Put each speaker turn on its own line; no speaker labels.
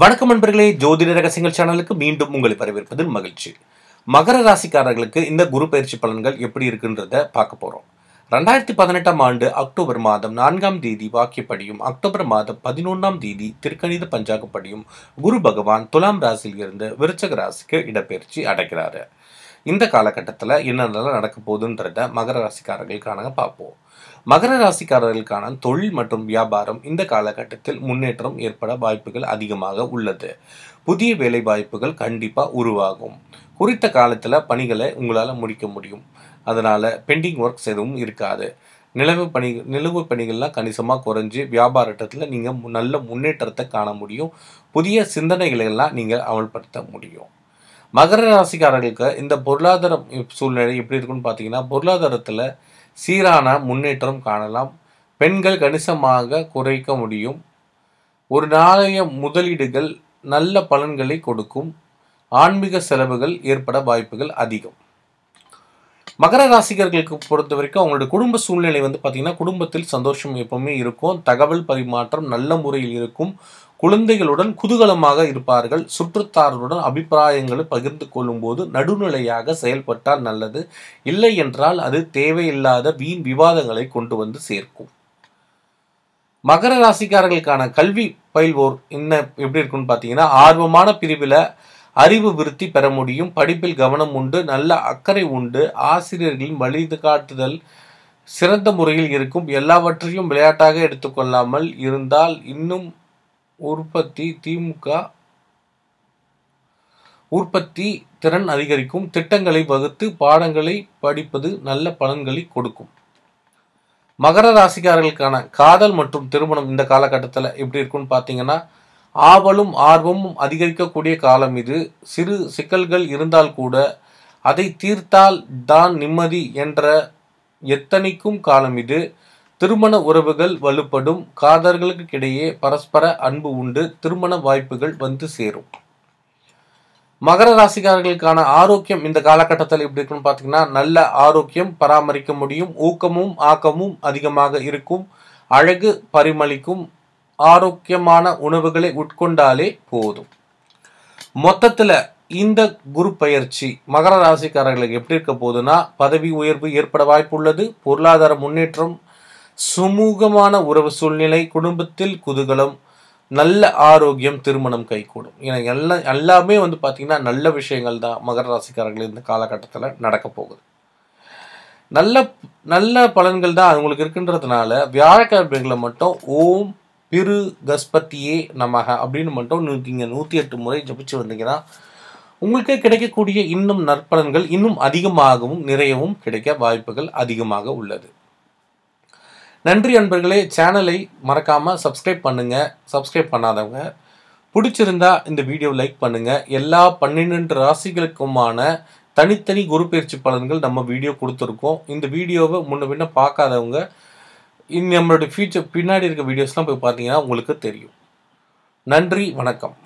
வணக்கம் நண்பர்களே ஜோதிட ரகசியங்கள் சேனலுக்கு மீண்டும் உங்களை வரவேற்பதில் மகிழ்ச்சி மகர ராசிக்காரர்களுக்கு இந்த குரு பயிற்சி பலன்கள் எப்படி இருக்குன்றத பார்க்க போறோம் ரெண்டாயிரத்தி பதினெட்டாம் ஆண்டு அக்டோபர் மாதம் நான்காம் தேதி வாக்கியப்படியும் அக்டோபர் மாதம் பதினொன்றாம் தேதி திருக்கணித பஞ்சாங்கப்படியும் குரு பகவான் துலாம் ராசியில் இருந்து விருச்சக ராசிக்கு இடப்பெயர்ச்சி அடைகிறார் இந்த காலகட்டத்தில் என்னென்னலாம் நடக்க போகுதுன்றத மகர ராசிக்காரர்களுக்கான பார்ப்போம் மகர ராசிக்காரர்களுக்கான தொழில் மற்றும் வியாபாரம் இந்த காலகட்டத்தில் முன்னேற்றம் ஏற்பட வாய்ப்புகள் அதிகமாக உள்ளது புதிய வேலை வாய்ப்புகள் கண்டிப்பாக உருவாகும் குறித்த காலத்தில் பணிகளை உங்களால் முடிக்க முடியும் அதனால் பெண்டிங் ஒர்க்ஸ் எதுவும் இருக்காது நிலவு பணி நிலவு பணிகள்லாம் கணிசமாக குறைஞ்சி வியாபாரத்தில் நீங்கள் நல்ல முன்னேற்றத்தை காண முடியும் புதிய சிந்தனைகளை எல்லாம் நீங்கள் அமல்படுத்த முடியும் மகர ராசிக்காரர்களுக்கு இந்த பொருளாதார சூழ்நிலை எப்படி இருக்குன்னு பார்த்தீங்கன்னா பொருளாதாரத்தில் சீரான முன்னேற்றம் காணலாம் பெண்கள் கணிசமாக குறைக்க முடியும் ஒரு நாளைய முதலீடுகள் நல்ல பலன்களை கொடுக்கும் ஆன்மீக செலவுகள் ஏற்பட வாய்ப்புகள் அதிகம் மகர ராசிகர்களுக்கு பொறுத்த வரைக்கும் அவங்களோட குடும்ப சூழ்நிலை வந்து பார்த்திங்கன்னா குடும்பத்தில் சந்தோஷம் எப்பவுமே இருக்கும் தகவல் பரிமாற்றம் நல்ல முறையில் இருக்கும் குழந்தைகளுடன் குதூகலமாக இருப்பார்கள் சுற்றுத்தாரருடன் அபிப்பிராயங்களை பகிர்ந்து கொள்ளும்போது நடுநிலையாக செயல்பட்டால் நல்லது இல்லை என்றால் அது தேவையில்லாத வீண் விவாதங்களை கொண்டு வந்து சேர்க்கும் மகர ராசிக்காரர்களுக்கான கல்வி பயில்வோர் என்ன எப்படி இருக்குன்னு பார்த்தீங்கன்னா ஆர்வமான பிரிவில் அறிவு விருத்தி பெற முடியும் படிப்பில் கவனம் உண்டு நல்ல அக்கறை உண்டு ஆசிரியர்களின் காட்டுதல் சிறந்த முறையில் இருக்கும் எல்லாவற்றையும் விளையாட்டாக எடுத்துக்கொள்ளாமல் இருந்தால் இன்னும் உற்பத்தி திமுக உற்பத்தி திறன் அதிகரிக்கும் திட்டங்களை வகுத்து பாடங்களை படிப்பது நல்ல பலன்களை கொடுக்கும் மகர ராசிக்காரர்களுக்கான காதல் மற்றும் திருமணம் இந்த காலகட்டத்தில் எப்படி இருக்குன்னு பார்த்தீங்கன்னா ஆவலும் ஆர்வமும் அதிகரிக்கக்கூடிய காலம் இது சிறு சிக்கல்கள் இருந்தால் கூட அதை தீர்த்தால் தான் நிம்மதி என்ற எத்தனைக்கும் காலம் இது திருமண உறவுகள் வலுப்படும் இடையே பரஸ்பர அன்பு உண்டு திருமண வாய்ப்புகள் வந்து சேரும் மகர ராசிக்காரர்களுக்கான ஆரோக்கியம் இந்த காலகட்டத்தில் எப்படி இருக்குன்னு பார்த்தீங்கன்னா நல்ல ஆரோக்கியம் பராமரிக்க முடியும் ஊக்கமும் ஆக்கமும் அதிகமாக இருக்கும் அழகு பரிமளிக்கும் ஆரோக்கியமான உணவுகளை உட்கொண்டாலே போதும் மொத்தத்தில் இந்த குரு பயிற்சி மகர ராசிக்காரர்களுக்கு எப்படி இருக்க போகுதுன்னா பதவி உயர்வு ஏற்பட வாய்ப்புள்ளது பொருளாதார முன்னேற்றம் சுமூகமான உறவு சூழ்நிலை குடும்பத்தில் குதூகலம் நல்ல ஆரோக்கியம் திருமணம் கைகூடும் ஏன்னா எல்லாம் எல்லாமே வந்து பார்த்திங்கன்னா நல்ல விஷயங்கள் தான் மகர ராசிக்காரர்கள் இந்த காலகட்டத்தில் நடக்க போகுது நல்ல நல்ல பலன்கள் தான் அவங்களுக்கு இருக்குன்றதுனால வியாழக்கிழமைகளை மட்டும் ஓம் பிரு கஸ்பத்தியே நமக அப்படின்னு மட்டும் நீங்கள் நூற்றி எட்டு முறை ஜபிச்சு வந்தீங்கன்னா உங்களுக்கே கிடைக்கக்கூடிய இன்னும் நற்பலன்கள் இன்னும் அதிகமாகவும் நிறையவும் கிடைக்க வாய்ப்புகள் அதிகமாக உள்ளது நன்றி அன்பர்களே சேனலை மறக்காமல் சப்ஸ்கிரைப் பண்ணுங்கள் சப்ஸ்கிரைப் பண்ணாதவங்க பிடிச்சிருந்தா இந்த வீடியோ லைக் பண்ணுங்கள் எல்லா பன்னிரெண்டு ராசிகளுக்குமான தனித்தனி குரு பயிற்சி பலன்கள் நம்ம வீடியோ கொடுத்துருக்கோம் இந்த வீடியோவை முன்ன பின்ன பார்க்காதவங்க நம்மளுடைய ஃபியூச்சர் பின்னாடி இருக்க வீடியோஸ்லாம் போய் பார்த்தீங்கன்னா உங்களுக்கு தெரியும் நன்றி வணக்கம்